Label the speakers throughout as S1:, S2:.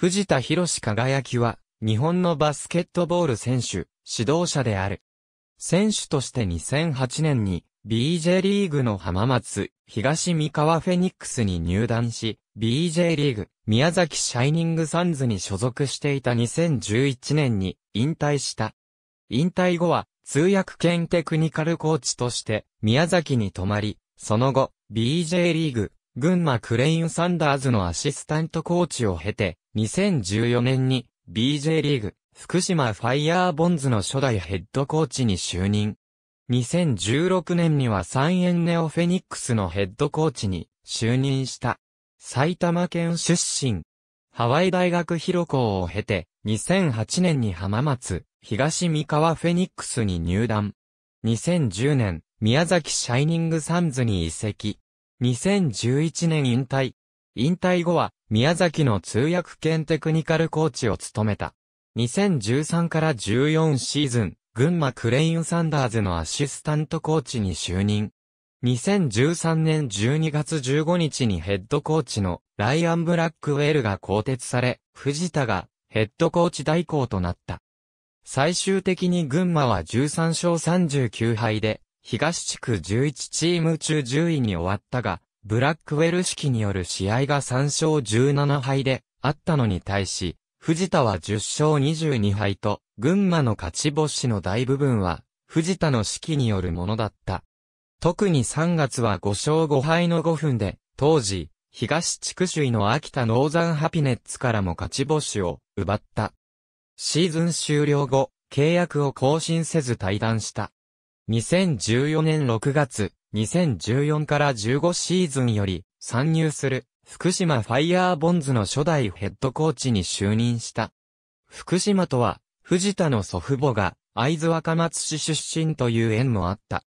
S1: 藤田博輝きは、日本のバスケットボール選手、指導者である。選手として2008年に、BJ リーグの浜松、東三河フェニックスに入団し、BJ リーグ、宮崎シャイニングサンズに所属していた2011年に引退した。引退後は、通訳兼テクニカルコーチとして、宮崎に泊まり、その後、BJ リーグ、群馬クレインサンダーズのアシスタントコーチを経て、2014年に BJ リーグ福島ファイヤーボンズの初代ヘッドコーチに就任。2016年には三円ネオフェニックスのヘッドコーチに就任した。埼玉県出身。ハワイ大学広校を経て、2008年に浜松、東三河フェニックスに入団。2010年、宮崎シャイニングサンズに移籍。2011年引退。引退後は、宮崎の通訳兼テクニカルコーチを務めた。2013から14シーズン、群馬クレインサンダーズのアシスタントコーチに就任。2013年12月15日にヘッドコーチのライアン・ブラックウェルが更迭され、藤田がヘッドコーチ代行となった。最終的に群馬は13勝39敗で、東地区11チーム中10位に終わったが、ブラックウェル式による試合が3勝17敗であったのに対し、藤田は10勝22敗と、群馬の勝ち星の大部分は、藤田の式によるものだった。特に3月は5勝5敗の5分で、当時、東地区首位の秋田ノーザンハピネッツからも勝ち星を奪った。シーズン終了後、契約を更新せず退団した。2014年6月、2014から15シーズンより参入する福島ファイヤーボンズの初代ヘッドコーチに就任した。福島とは藤田の祖父母が会津若松市出身という縁もあった。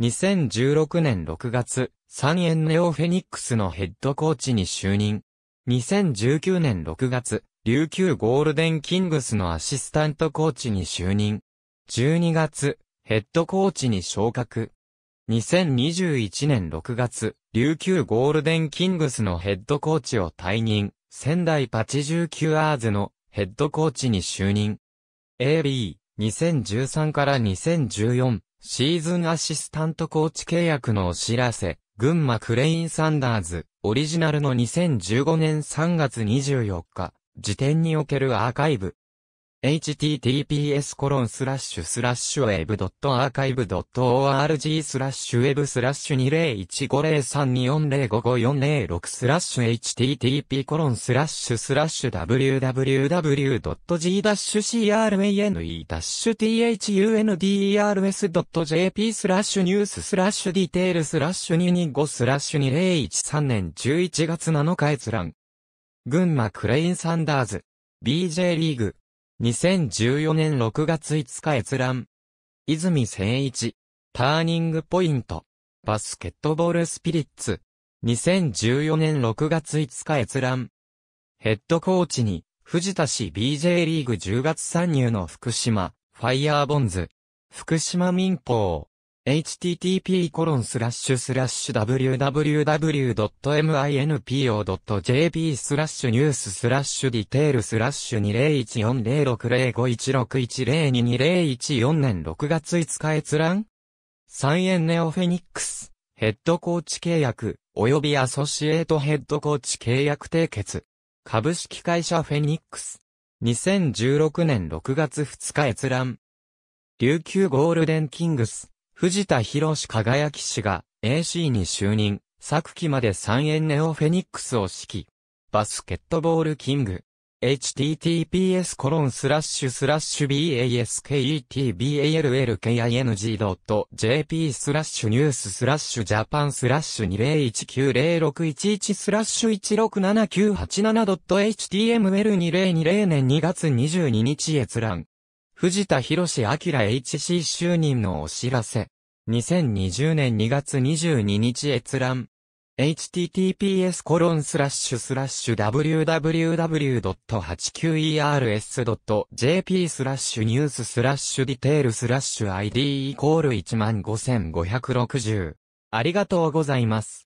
S1: 2016年6月、3円ネオフェニックスのヘッドコーチに就任。2019年6月、琉球ゴールデンキングスのアシスタントコーチに就任。12月、ヘッドコーチに昇格。2021年6月、琉球ゴールデンキングスのヘッドコーチを退任、仙台パチ19アーズのヘッドコーチに就任。AB、2013から2014、シーズンアシスタントコーチ契約のお知らせ、群馬クレインサンダーズ、オリジナルの2015年3月24日、時点におけるアーカイブ。https コロンスラッシュスラッシュウェブドットアーカイブドット org スラッシュウェブスラッシュ2015032405540スラッシュ http コロンスラッシュスラッシュ www.g-crmane-tunders.jp スラッシュニューススラッシュディテールスラッシュ225スラッシュ2013年11月7日閲覧群馬クレインサンダーズ BJ リーグ2014年6月5日閲覧。泉誠一。ターニングポイント。バスケットボールスピリッツ。2014年6月5日閲覧。ヘッドコーチに、藤田氏 BJ リーグ10月参入の福島、ファイヤーボンズ。福島民放。http://www.minpo.jp スラッシュニューススラッシュディテールスラッシュ2014060516102014年6月5日閲覧三円ネオフェニックス、ヘッドコーチ契約、及びアソシエートヘッドコーチ契約締結。株式会社フェニックス。2016年6月2日閲覧。琉球ゴールデンキングス。藤田博輝き氏が AC に就任、昨季まで三円ネオフェニックスを指揮。バスケットボールキング。https コロンスラッシュスラッシュ basketballking.jp スラッシュニューススラッシュジャパンスラッシュ20190611スラッシュ167987 h t m l 2 0 2 0年2月22日閲覧。藤田博史明 HC 就任のお知らせ。2020年2月22日閲覧。https コロンスラッシュスラッシュ www.89ers.jp スラッシュニューススラッシュディテールスラッシュ ID イコール15560。ありがとうございます。